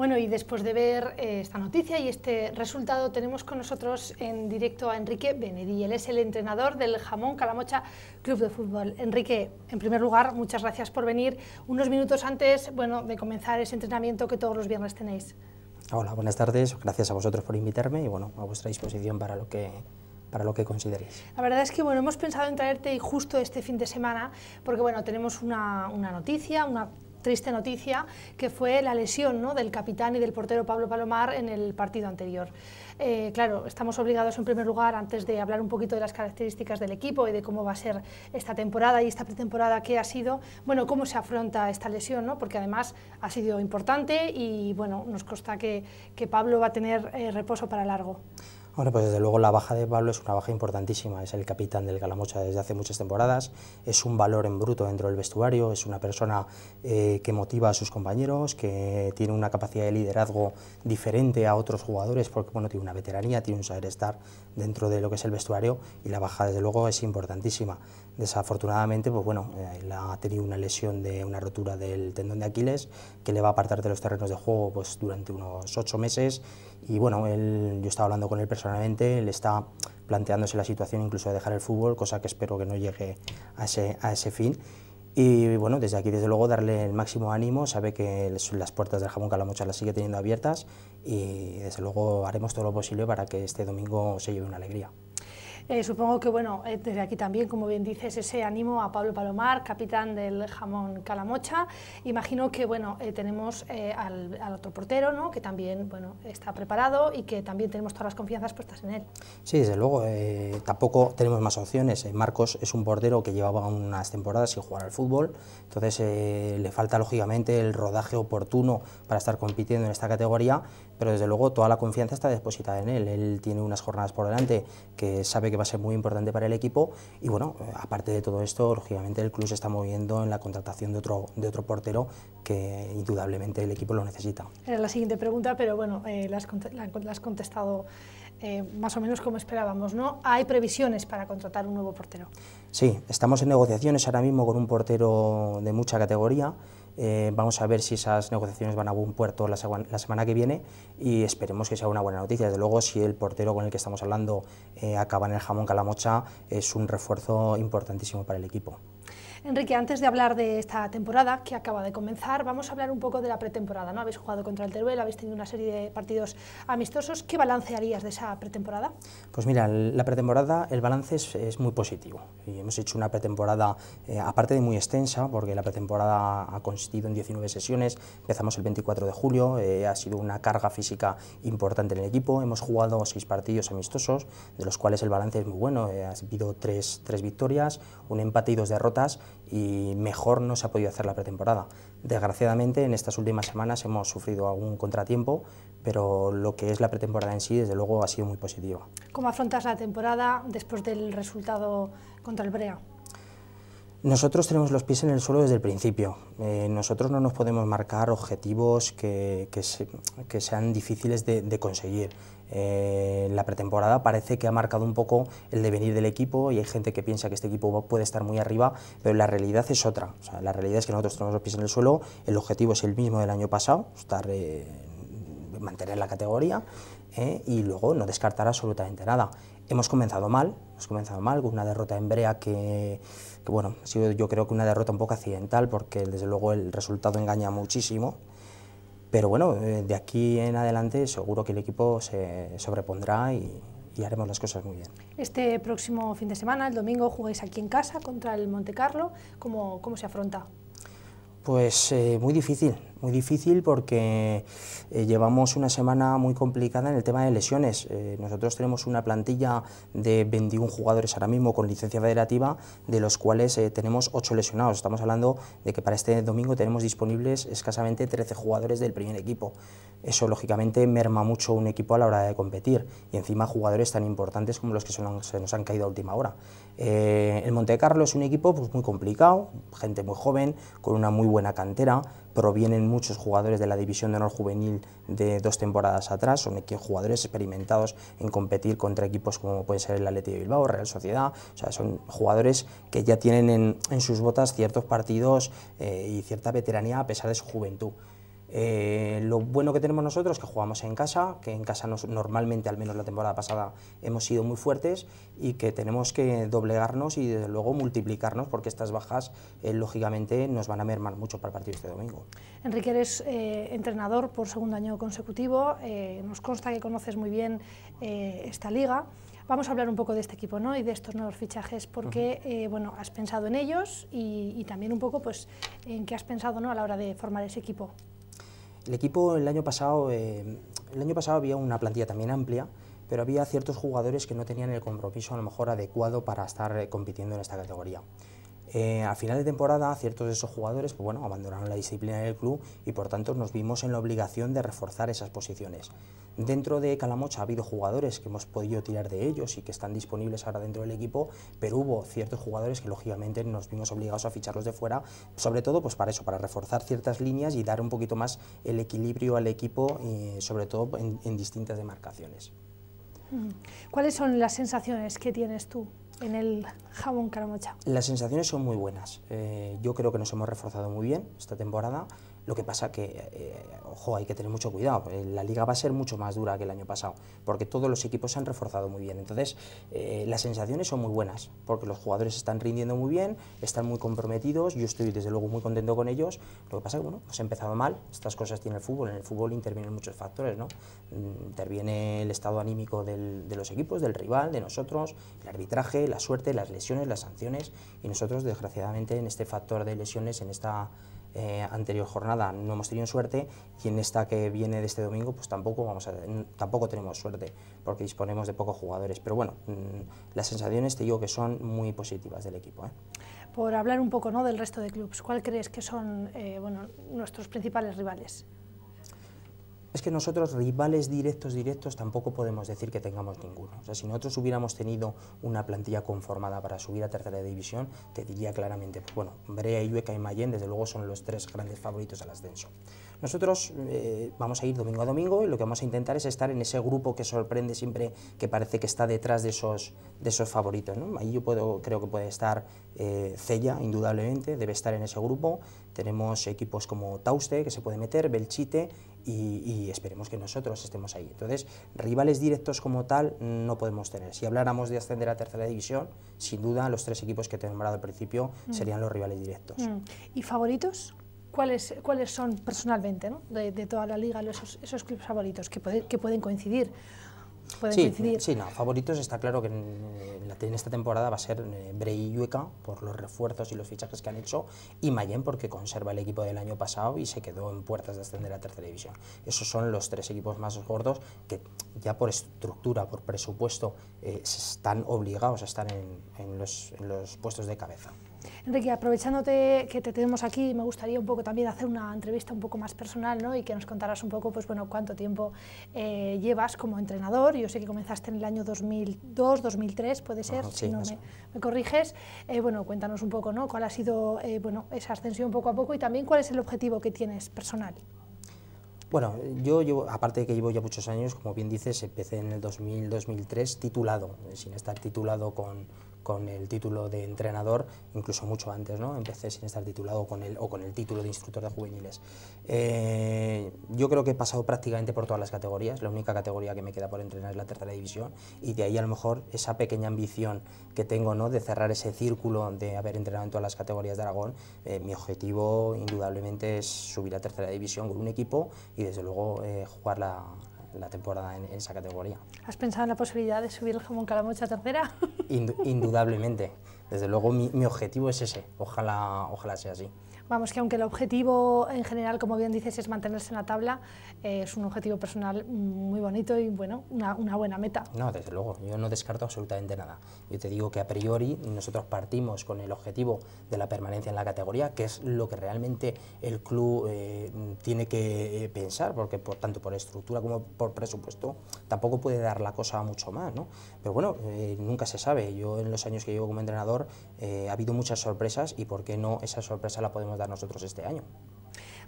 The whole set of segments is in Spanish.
Bueno, y después de ver eh, esta noticia y este resultado, tenemos con nosotros en directo a Enrique Benedí. Él es el entrenador del Jamón Calamocha Club de Fútbol. Enrique, en primer lugar, muchas gracias por venir unos minutos antes bueno, de comenzar ese entrenamiento que todos los viernes tenéis. Hola, buenas tardes. Gracias a vosotros por invitarme y bueno, a vuestra disposición para lo que para lo que consideréis. La verdad es que bueno, hemos pensado en traerte justo este fin de semana, porque bueno, tenemos una, una noticia, una triste noticia, que fue la lesión ¿no? del capitán y del portero Pablo Palomar en el partido anterior. Eh, claro, estamos obligados en primer lugar, antes de hablar un poquito de las características del equipo y de cómo va a ser esta temporada y esta pretemporada que ha sido, bueno, cómo se afronta esta lesión, porque además ha sido importante y bueno, nos consta que, Pablo va a tener eh, reposo para largo. Bueno, pues desde luego la baja de Pablo es una baja importantísima, es el capitán del Calamocha desde hace muchas temporadas, es un valor en bruto dentro del vestuario, es una persona eh, que motiva a sus compañeros, que tiene una capacidad de liderazgo diferente a otros jugadores, porque bueno, tiene una veteranía, tiene un saber estar dentro de lo que es el vestuario y la baja desde luego es importantísima. Desafortunadamente, pues bueno, ha tenido una lesión de una rotura del tendón de Aquiles que le va a apartar de los terrenos de juego pues, durante unos ocho meses y bueno, él, yo estaba hablando con el personal, Realmente le está planteándose la situación incluso de dejar el fútbol, cosa que espero que no llegue a ese, a ese fin. Y bueno, desde aquí, desde luego, darle el máximo ánimo. Sabe que las puertas del jamón Calamocha las sigue teniendo abiertas y, desde luego, haremos todo lo posible para que este domingo se lleve una alegría. Eh, supongo que, bueno, eh, desde aquí también, como bien dices, ese ánimo a Pablo Palomar, capitán del jamón Calamocha. Imagino que, bueno, eh, tenemos al, otro portero, ¿no? Que también, bueno, está preparado y que también tenemos todas las confianzas puestas en él. Sí, desde luego. tampoco tenemos más opciones. Marcos es un portero que llevaba unas temporadas sin jugar al fútbol, entonces le falta, lógicamente, el rodaje oportuno para estar compitiendo en esta categoría, pero desde luego toda la confianza está depositada en él. Él tiene unas jornadas por delante que sabe que va a ser muy importante para el equipo. Y bueno, eh, aparte de todo esto, lógicamente el club se está moviendo en la contratación de otro, de otro portero que indudablemente el equipo lo necesita. Era la siguiente pregunta, pero bueno, eh, la, has, contestado. Eh, más o menos como esperábamos, ¿no? ¿Hay previsiones para contratar un nuevo portero? Sí, estamos en negociaciones ahora mismo con un portero de mucha categoría, eh, vamos a ver si esas negociaciones van a buen puerto la, semana que viene y esperemos que sea una buena noticia. Desde luego, si el portero con el que estamos hablando eh, acaba en el jamón calamocha, es un refuerzo importantísimo para el equipo. Enrique, antes de hablar de esta temporada que acaba de comenzar, vamos a hablar un poco de la pretemporada. ¿no? Habéis jugado contra el Teruel, habéis tenido una serie de partidos amistosos. ¿Qué balance harías de esa pretemporada? Pues mira, la pretemporada, el balance es, muy positivo. hemos hecho una pretemporada, eh, aparte de muy extensa, porque la pretemporada ha consistido en 19 sesiones. Empezamos el 24 de julio, eh, ha sido una carga física importante en el equipo. Hemos jugado seis partidos amistosos, de los cuales el balance es muy bueno. Eh, ha habido tres, victorias, un empate y dos derrotas y mejor no se ha podido hacer la pretemporada. Desgraciadamente, en estas últimas semanas hemos sufrido algún contratiempo, pero lo que es la pretemporada en sí, desde luego, ha sido muy positiva. ¿Cómo afrontas la temporada después del resultado contra el Brea? Nosotros tenemos los pies en el suelo desde el principio. Eh, nosotros no nos podemos marcar objetivos que, que, sean difíciles de, conseguir. Eh, la pretemporada parece que ha marcado un poco el devenir del equipo y hay gente que piensa que este equipo puede estar muy arriba, pero la realidad es otra. la realidad es que nosotros tenemos los pies en el suelo, el objetivo es el mismo del año pasado, estar, eh, mantener la categoría eh, y luego no descartar absolutamente nada. Hemos comenzado mal, hemos comenzado mal con una derrota en Brea que, bueno, ha sido yo creo que una derrota un poco accidental porque desde luego el resultado engaña muchísimo. Pero bueno, eh, de aquí en adelante seguro que el equipo se sobrepondrá y, haremos las cosas muy bien. Este próximo fin de semana, el domingo, jugáis aquí en casa contra el Monte Carlo. cómo se afronta? Pues eh, muy difícil, muy difícil porque eh, llevamos una semana muy complicada en el tema de lesiones. Eh, nosotros tenemos una plantilla de 21 jugadores ahora mismo con licencia federativa, de los cuales tenemos 8 lesionados. Estamos hablando de que para este domingo tenemos disponibles escasamente 13 jugadores del primer equipo. Eso, lógicamente, merma mucho un equipo a la hora de competir y encima jugadores tan importantes como los que se nos han caído a última hora. Eh, el Monte Carlo es un equipo pues, muy complicado, gente muy joven, con una muy buena cantera, provienen muchos jugadores de la División de Honor Juvenil de dos temporadas atrás, son jugadores experimentados en competir contra equipos como pueden ser el Atleti de Bilbao, Real Sociedad, o sea, son jugadores que ya tienen en, sus botas ciertos partidos eh, y cierta veteranía a pesar de su juventud. Eh, lo bueno que tenemos nosotros es que jugamos en casa, que en casa normalmente, al menos la temporada pasada, hemos sido muy fuertes y que tenemos que doblegarnos y desde luego multiplicarnos porque estas bajas eh, lógicamente nos van a mermar mucho para el partido este domingo. Enrique, eres eh, entrenador por segundo año consecutivo, nos consta que conoces muy bien esta liga. Vamos a hablar un poco de este equipo ¿no? y de estos nuevos fichajes, porque bueno, has pensado en ellos y, también un poco pues, en qué has pensado a la hora de formar ese equipo. El equipo el año pasado, eh, el año pasado había una plantilla también amplia, pero había ciertos jugadores que no tenían el compromiso a lo mejor adecuado para estar eh, compitiendo en esta categoría. Eh, a final de temporada, ciertos de esos jugadores pues abandonaron la disciplina del club y por tanto nos vimos en la obligación de reforzar esas posiciones. Dentro de Calamocha ha habido jugadores que hemos podido tirar de ellos y que están disponibles ahora dentro del equipo, pero hubo ciertos jugadores que lógicamente nos vimos obligados a ficharlos de fuera, sobre todo pues, para eso, para reforzar ciertas líneas y dar un poquito más el equilibrio al equipo, eh, sobre todo en distintas demarcaciones. Mm. ¿Cuáles son las sensaciones que tienes tú en el jabón caramocha? Las sensaciones son muy buenas. Eh, yo creo que nos hemos reforzado muy bien esta temporada. Lo que pasa que, eh, ojo, hay que tener mucho cuidado. Eh, la liga va a ser mucho más dura que el año pasado, porque todos los equipos se han reforzado muy bien. Entonces, eh, las sensaciones son muy buenas, porque los jugadores están rindiendo muy bien, están muy comprometidos. Yo estoy, desde luego, muy contento con ellos. Lo que pasa es que, bueno, pues ha empezado mal. Estas cosas tiene el fútbol. En el fútbol intervienen muchos factores, ¿no? Mm, interviene el estado anímico de los equipos, del rival, de nosotros, el arbitraje, la suerte, las lesiones, las sanciones. Y nosotros, desgraciadamente, en este factor de lesiones, en esta eh, anterior jornada no hemos tenido suerte y está que viene de este domingo pues tampoco, vamos tampoco tenemos suerte porque disponemos de pocos jugadores. Pero bueno, las sensaciones te digo que son muy positivas del equipo. ¿eh? Por hablar un poco ¿no? del resto de clubes, ¿cuál crees que son eh, bueno, nuestros principales rivales? Es que nosotros rivales directos, directos, tampoco podemos decir que tengamos ninguno. si nosotros hubiéramos tenido una plantilla conformada para subir a tercera división, te diría claramente, pues, bueno, Brea, Iueca y Mayen, desde luego, son los tres grandes favoritos al ascenso. Nosotros eh, vamos a ir domingo a domingo y lo que vamos a intentar es estar en ese grupo que sorprende siempre, que parece que está detrás de esos, de esos favoritos. ¿no? Ahí yo puedo, creo que puede estar eh, Cella, indudablemente, debe estar en ese grupo. Tenemos equipos como Tauste, que se puede meter, Belchite, y, esperemos que nosotros estemos ahí. Entonces, rivales directos como tal no podemos tener. Si habláramos de ascender a tercera división, sin duda los tres equipos que te he nombrado al principio mm. serían los rivales directos. Mm. ¿Y favoritos? ¿Cuáles, ¿Cuáles son personalmente de, toda la liga esos, esos clubes favoritos que, que pueden coincidir? sí, Sí, no, favoritos está claro que en, esta temporada va a ser eh, Brey y por los refuerzos y los fichajes que han hecho y Mayen porque conserva el equipo del año pasado y se quedó en puertas de ascender a tercera división. Esos son los tres equipos más gordos que ya por estructura, por presupuesto, eh, están obligados a estar en los puestos de cabeza. Enrique, aprovechándote que te tenemos aquí, me gustaría un poco también hacer una entrevista un poco más personal ¿no? y que nos contaras un poco pues, bueno, cuánto tiempo eh, llevas como entrenador. Yo sé que comenzaste en el año 2002, 2003, puede ser, si no me, corriges. Eh, bueno, cuéntanos un poco ¿no? cuál ha sido eh, bueno, esa ascensión poco a poco y también cuál es el objetivo que tienes personal. Bueno, yo llevo, aparte de que llevo ya muchos años, como bien dices, empecé en el 2000-2003 titulado, sin estar titulado con, con el título de entrenador, incluso mucho antes, ¿no? Empecé sin estar titulado con el, o con el título de instructor de juveniles. Eh, yo creo que he pasado prácticamente por todas las categorías, la única categoría que me queda por entrenar es la tercera división y de ahí a lo mejor esa pequeña ambición que tengo, ¿no? De cerrar ese círculo de haber entrenado en todas las categorías de Aragón, eh, mi objetivo indudablemente es subir a tercera división con un equipo y desde luego eh, jugar la, la temporada en, esa categoría. ¿Has pensado en la posibilidad de subir el jamón calamocha a tercera? indudablemente desde luego mi, objetivo es ese, ojalá, ojalá sea así. Vamos, que aunque el objetivo en general, como bien dices, es mantenerse en la tabla, eh, es un objetivo personal muy bonito y bueno, una, buena meta. No, desde luego, yo no descarto absolutamente nada. Yo te digo que a priori nosotros partimos con el objetivo de la permanencia en la categoría, que es lo que realmente el club eh, tiene que eh, pensar, porque por, tanto por estructura como por presupuesto tampoco puede dar la cosa mucho más, ¿no? Pero bueno, nunca se sabe. Yo en los años que llevo como entrenador eh, ha habido muchas sorpresas y por qué no esa sorpresa la podemos dar nosotros este año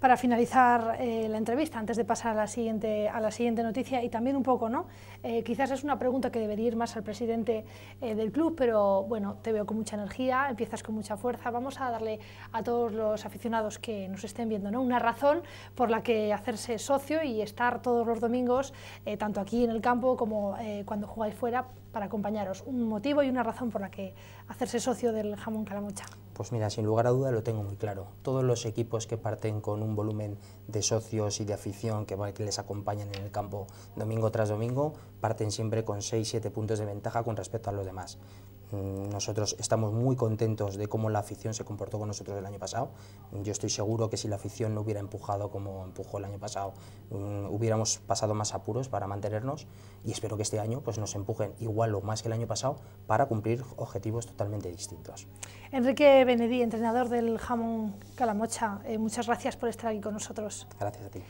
para finalizar eh, la entrevista, antes de pasar a la siguiente, a la siguiente noticia, y también un poco, ¿no? Eh, quizás es una pregunta que debería ir más al presidente eh, del club, pero bueno, te veo con mucha energía, empiezas con mucha fuerza. Vamos a darle a todos los aficionados que nos estén viendo ¿no? una razón por la que hacerse socio y estar todos los domingos, tanto aquí en el campo como cuando jugáis fuera, para acompañaros. Un motivo y una razón por la que hacerse socio del jamón calamocha. Pues mira, sin lugar a duda lo tengo muy claro. Todos los equipos que parten con un volumen de socios y de afición que, les acompañan en el campo domingo tras domingo, parten siempre con 6-7 puntos de ventaja con respecto a los demás. Mm, nosotros estamos muy contentos de cómo la afición se comportó con nosotros el año pasado. Mm, yo estoy seguro que si la afición no hubiera empujado como empujó el año pasado, mm, hubiéramos pasado más apuros para mantenernos y espero que este año pues, nos empujen igual o más que el año pasado para cumplir objetivos totalmente distintos. Enrique Benedí, entrenador del Jamón Calamocha, eh, muchas gracias por estar aquí con nosotros. Gracias a ti.